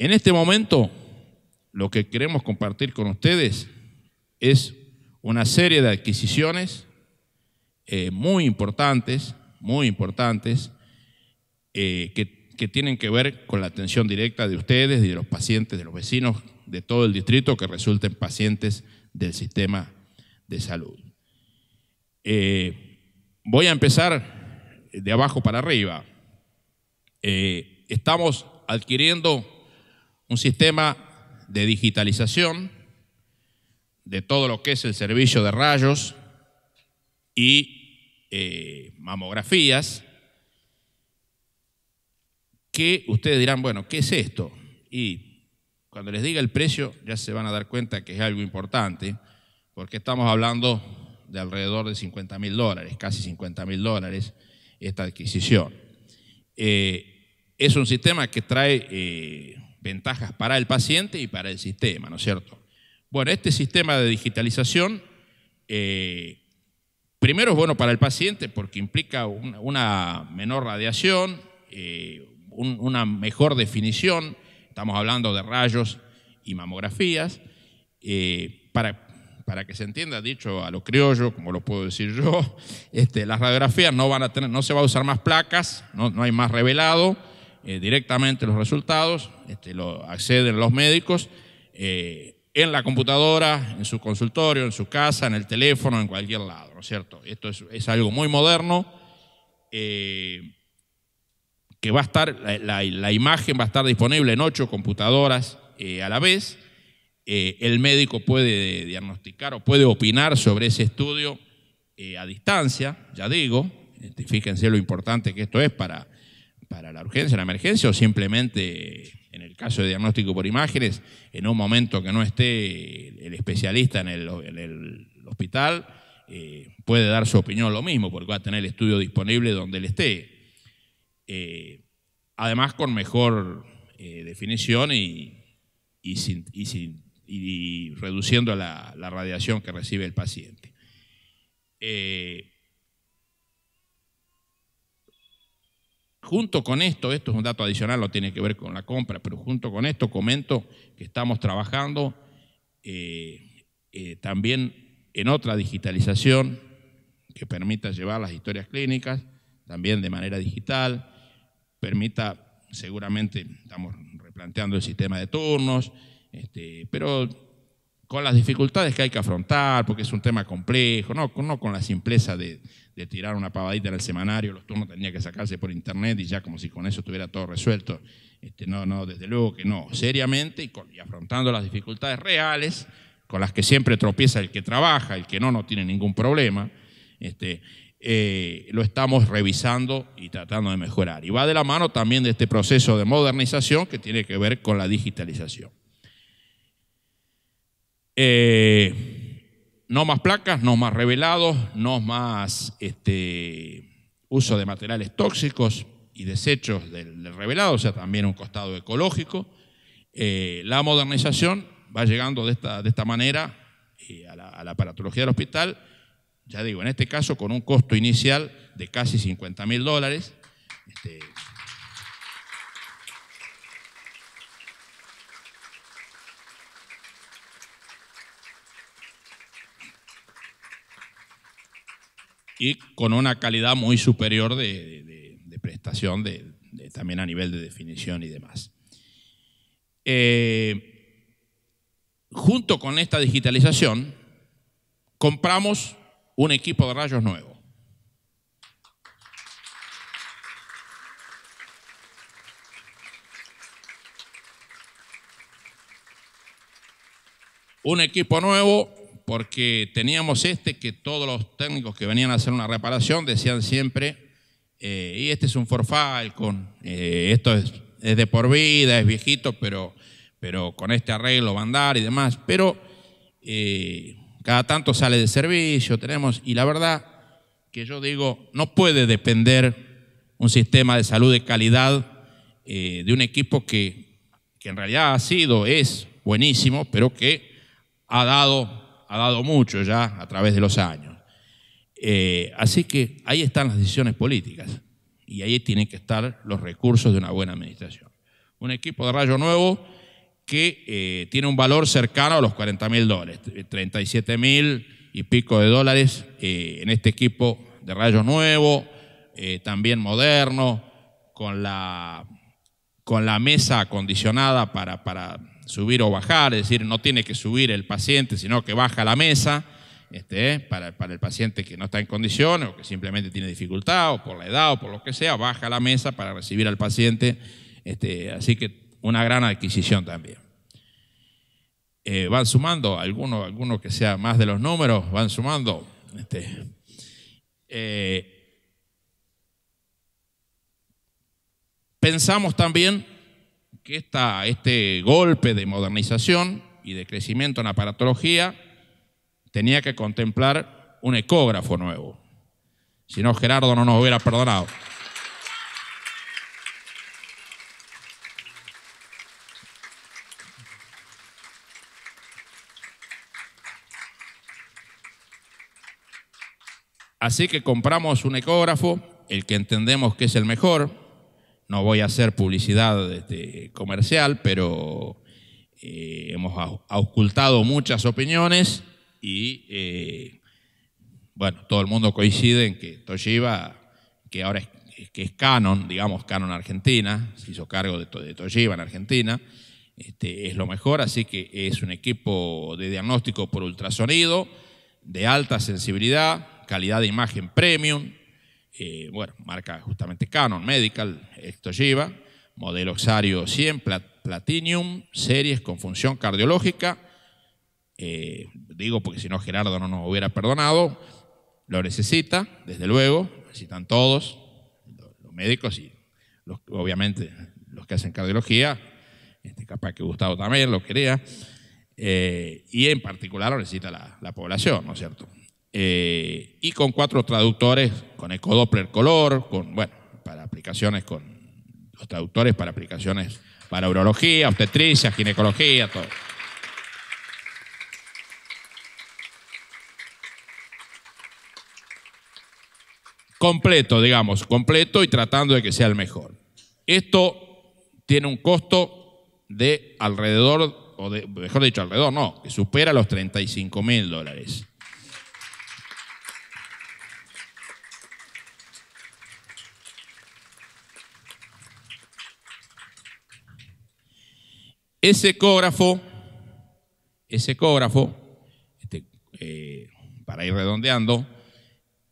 En este momento, lo que queremos compartir con ustedes es una serie de adquisiciones eh, muy importantes, muy importantes, eh, que, tienen que ver con la atención directa de ustedes y de los pacientes, de los vecinos de todo el distrito que resulten pacientes del sistema de salud. Eh, voy a empezar de abajo para arriba. estamos adquiriendo un sistema de digitalización de todo lo que es el servicio de rayos y eh, mamografías, que ustedes dirán, bueno, ¿qué es esto? Y cuando les diga el precio ya se van a dar cuenta que es algo importante, porque estamos hablando de alrededor de 50 mil dólares, casi 50 mil dólares esta adquisición. Eh, es un sistema que trae eh, ventajas para el paciente y para el sistema, ¿no es cierto? Bueno, este sistema de digitalización, eh, primero es bueno para el paciente porque implica una, menor radiación, eh, una mejor definición, estamos hablando de rayos y mamografías, eh, para, que se entienda, dicho a lo criollo, como lo puedo decir yo, este, las radiografías no van a tener, no se va a usar más placas, no hay más revelado, eh, directamente los resultados, este, lo acceden los médicos eh, en la computadora, en su consultorio, en su casa, en el teléfono, en cualquier lado, ¿no es cierto? Esto es, algo muy moderno. Eh, que va a estar, la, imagen va a estar disponible en ocho computadoras a la vez. el médico puede diagnosticar o puede opinar sobre ese estudio a distancia, ya digo, este, fíjense lo importante que esto es para, para la urgencia, la emergencia, o simplemente, en el caso de diagnóstico por imágenes, en un momento que no esté el especialista en el, hospital, eh, puede dar su opinión lo mismo, porque va a tener el estudio disponible donde él esté. Eh, además, con mejor eh, definición y, reduciendo la, radiación que recibe el paciente. Junto con esto, esto es un dato adicional, no tiene que ver con la compra, pero junto con esto comento que estamos trabajando eh, eh, también en otra digitalización que permita llevar las historias clínicas también de manera digital, permita seguramente, estamos replanteando el sistema de turnos, este, pero con las dificultades que hay que afrontar, porque es un tema complejo, no, no con la simpleza de, tirar una pavadita en el semanario, los turnos tenía que sacarse por internet y ya como si con eso estuviera todo resuelto. Este, no, no, desde luego que no, seriamente y, afrontando las dificultades reales, con las que siempre tropieza el que trabaja, el que no, no tiene ningún problema, este, eh, lo estamos revisando y tratando de mejorar. Y va de la mano también de este proceso de modernización que tiene que ver con la digitalización. Eh, no más placas, no más revelados, no más este, uso de materiales tóxicos y desechos del, revelado, o sea, también un costado ecológico. Eh, la modernización va llegando de esta, de esta manera eh, a, la, paratología aparatología del hospital, ya digo, en este caso con un costo inicial de casi 50 mil dólares. Este, y con una calidad muy superior de, prestación de, también a nivel de definición y demás. Eh, junto con esta digitalización, compramos un equipo de rayos nuevo. Un equipo nuevo porque teníamos este que todos los técnicos que venían a hacer una reparación decían siempre, eh, y este es un forfalcon, eh, esto es, de por vida, es viejito, pero, pero con este arreglo va a andar y demás, pero eh, cada tanto sale de servicio, tenemos, y la verdad que yo digo, no puede depender un sistema de salud de calidad de un equipo que, que, en realidad ha sido, es buenísimo, pero que ha dado ha dado mucho ya a través de los años. Eh, así que ahí están las decisiones políticas y ahí tienen que estar los recursos de una buena administración. Un equipo de rayo nuevo que eh, tiene un valor cercano a los 40 mil dólares, 37 eh, mil y pico de dólares en este equipo de rayo nuevo, también moderno, con la, con la mesa acondicionada para subir o bajar, es decir, no tiene que subir el paciente, sino que baja la mesa. Este, para, el paciente que no está en condiciones o que simplemente tiene dificultad o por la edad o por lo que sea, baja la mesa para recibir al paciente. Este, así que una gran adquisición también. Eh, van sumando, algunos algunos que sea más de los números, van sumando. Este, eh, pensamos también que esta, este golpe de modernización y de crecimiento en aparatología tenía que contemplar un ecógrafo nuevo. Si no, Gerardo no nos hubiera perdonado. Así que compramos un ecógrafo, el que entendemos que es el mejor, no voy a hacer publicidad este, comercial, pero eh, hemos auscultado muchas opiniones y, eh, bueno, todo el mundo coincide en que Toshiba, que ahora es, que es Canon, digamos Canon Argentina, se hizo cargo de, Toshiba en Argentina, este, es lo mejor, así que es un equipo de diagnóstico por ultrasonido, de alta sensibilidad, calidad de imagen premium, eh, bueno, marca justamente Canon, Medical, esto lleva, modelo Xario 100, Platinum, series con función cardiológica. Eh, digo porque si no Gerardo no nos hubiera perdonado. Lo necesita, desde luego, necesitan todos, los médicos y los, obviamente los que hacen cardiología, este, capaz que Gustavo también lo quería, eh, y en particular lo necesita la población, ¿no es cierto? Eh, y con cuatro traductores, con eco Doppler color, con, bueno, para aplicaciones con los traductores para aplicaciones para urología, obstetricia, ginecología, todo. Completo, digamos, completo y tratando de que sea el mejor. Esto tiene un costo de alrededor, o de, mejor dicho, alrededor, no, que supera los 35 mil dólares. Ese ecógrafo, ese ecógrafo, este, eh, para ir redondeando,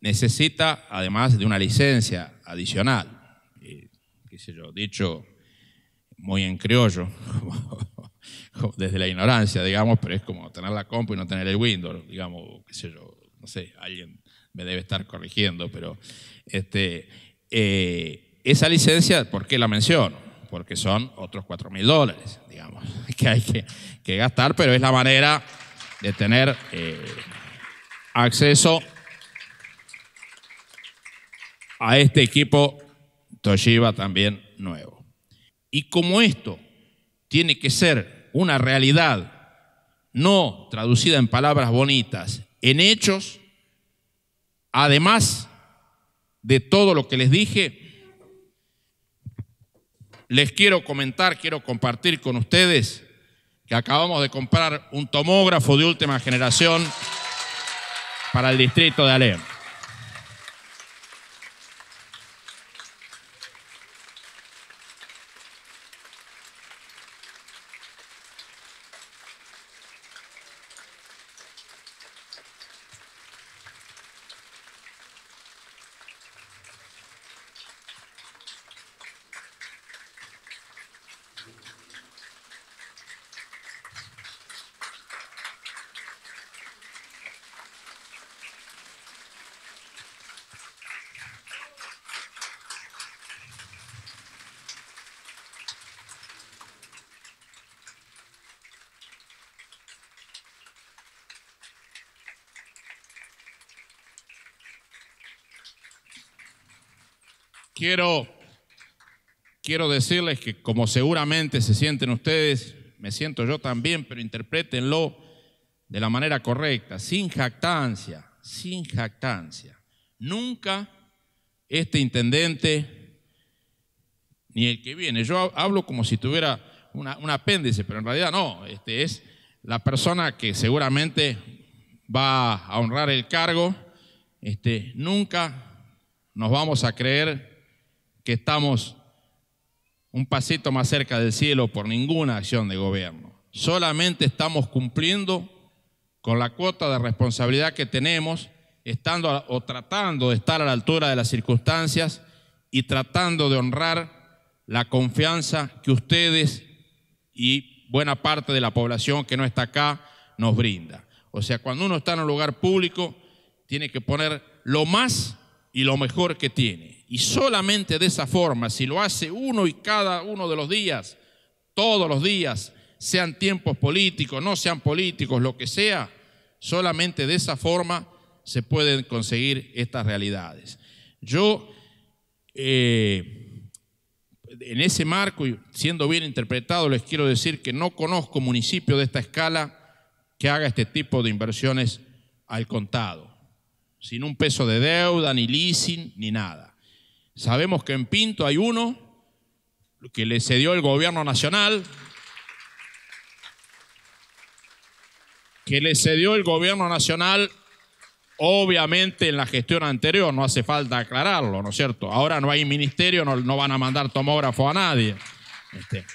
necesita además de una licencia adicional, eh, yo, dicho muy en criollo, desde la ignorancia, digamos, pero es como tener la compu y no tener el Windows, digamos, qué sé yo, no sé, alguien me debe estar corrigiendo, pero este, eh, esa licencia, ¿por qué la menciono? porque son otros 4 mil dólares, digamos, que hay que, gastar, pero es la manera de tener eh, acceso a este equipo Toshiba también nuevo. Y como esto tiene que ser una realidad no traducida en palabras bonitas, en hechos, además de todo lo que les dije, les quiero comentar, quiero compartir con ustedes que acabamos de comprar un tomógrafo de última generación para el distrito de Alem. Quiero, quiero decirles que como seguramente se sienten ustedes, me siento yo también, pero interprétenlo de la manera correcta, sin jactancia, sin jactancia. Nunca este intendente ni el que viene. Yo hablo como si tuviera un apéndice, pero en realidad no. Este es la persona que seguramente va a honrar el cargo. Este, nunca nos vamos a creer que estamos un pasito más cerca del cielo por ninguna acción de gobierno. Solamente estamos cumpliendo con la cuota de responsabilidad que tenemos, estando o tratando de estar a la altura de las circunstancias y tratando de honrar la confianza que ustedes y buena parte de la población que no está acá nos brinda. O sea, cuando uno está en un lugar público, tiene que poner lo más y lo mejor que tiene. Y solamente de esa forma, si lo hace uno y cada uno de los días, todos los días, sean tiempos políticos, no sean políticos, lo que sea, solamente de esa forma se pueden conseguir estas realidades. Yo, eh, en ese marco, y siendo bien interpretado, les quiero decir que no conozco municipio de esta escala que haga este tipo de inversiones al contado sin un peso de deuda, ni leasing, ni nada. Sabemos que en Pinto hay uno que le cedió el gobierno nacional, que le cedió el gobierno nacional, obviamente en la gestión anterior, no hace falta aclararlo, ¿no es cierto? Ahora no hay ministerio, no, van a mandar tomógrafo a nadie. Este,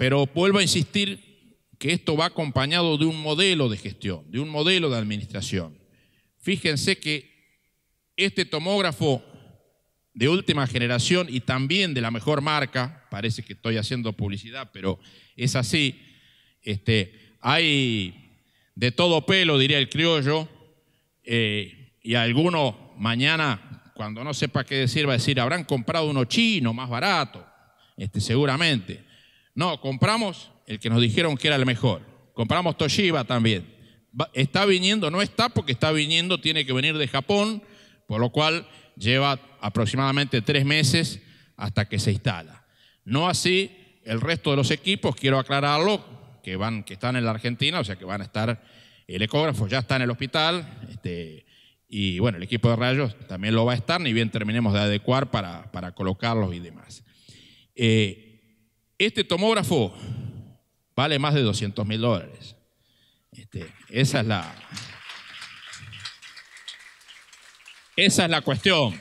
Pero vuelvo a insistir que esto va acompañado de un modelo de gestión, de un modelo de administración. Fíjense que este tomógrafo de última generación y también de la mejor marca, parece que estoy haciendo publicidad, pero es así, este, hay de todo pelo, diría el criollo, eh, y alguno mañana, cuando no sepa qué decir, va a decir, habrán comprado uno chino más barato, este, seguramente. No, compramos el que nos dijeron que era el mejor. Compramos Toshiba también. Está viniendo, no está porque está viniendo, tiene que venir de Japón, por lo cual lleva aproximadamente tres meses hasta que se instala. No así el resto de los equipos, quiero aclararlo, que, van, que están en la Argentina, o sea que van a estar, el ecógrafo ya está en el hospital, este, y bueno, el equipo de rayos también lo va a estar, ni bien terminemos de adecuar para, para colocarlos y demás. Eh, este tomógrafo vale más de 200 mil dólares. Este, esa es la. Esa es la cuestión.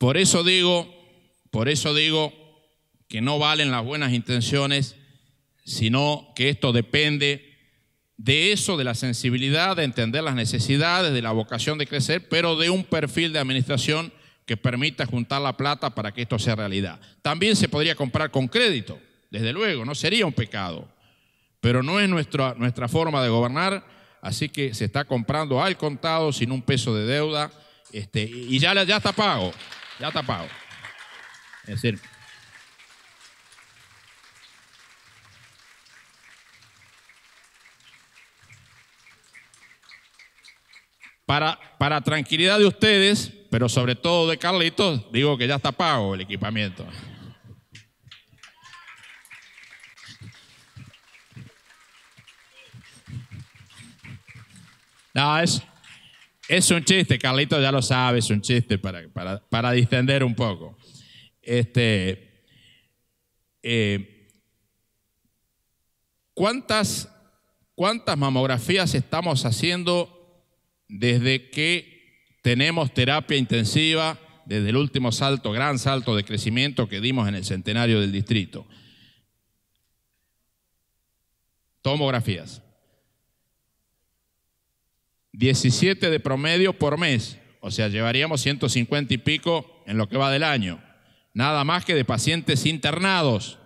Por eso digo, por eso digo que no valen las buenas intenciones, sino que esto depende de eso, de la sensibilidad, de entender las necesidades, de la vocación de crecer, pero de un perfil de administración que permita juntar la plata para que esto sea realidad. También se podría comprar con crédito, desde luego, no sería un pecado, pero no es nuestra, nuestra forma de gobernar, así que se está comprando al contado, sin un peso de deuda, este, y ya, ya está pago, ya está pago. Es decir, para, tranquilidad de ustedes, pero sobre todo de Carlitos, digo que ya está pago el equipamiento. No, es, un chiste, Carlitos ya lo sabe, es un chiste para, para, distender un poco. Este, eh, ¿cuántas, ¿Cuántas mamografías estamos haciendo desde que tenemos terapia intensiva, desde el último salto, gran salto de crecimiento que dimos en el centenario del distrito. Tomografías. 17 de promedio por mes, o sea, llevaríamos 150 y pico en lo que va del año. Nada más que de pacientes internados.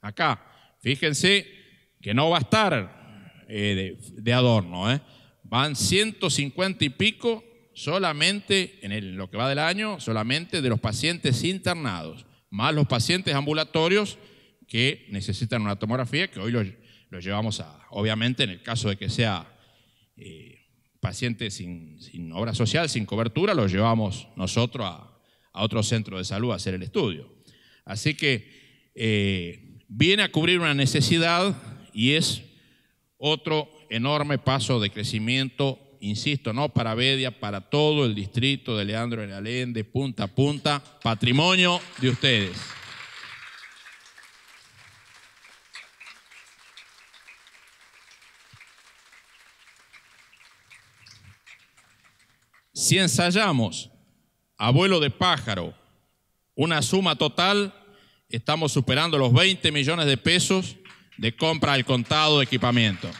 Acá, fíjense que no va a estar eh, de, de adorno, ¿eh? Van 150 y pico solamente, en lo que va del año, solamente de los pacientes internados, más los pacientes ambulatorios que necesitan una tomografía, que hoy los, llevamos a, obviamente en el caso de que sea eh, paciente sin, obra social, sin cobertura, los llevamos nosotros a, otro centro de salud a hacer el estudio. Así que eh, viene a cubrir una necesidad y es otro enorme paso de crecimiento, insisto, ¿no? Para Bedia, para todo el distrito de Leandro en Alén, de punta a punta, patrimonio de ustedes. Si ensayamos abuelo de pájaro, una suma total, estamos superando los 20 millones de pesos de compra al contado de equipamiento.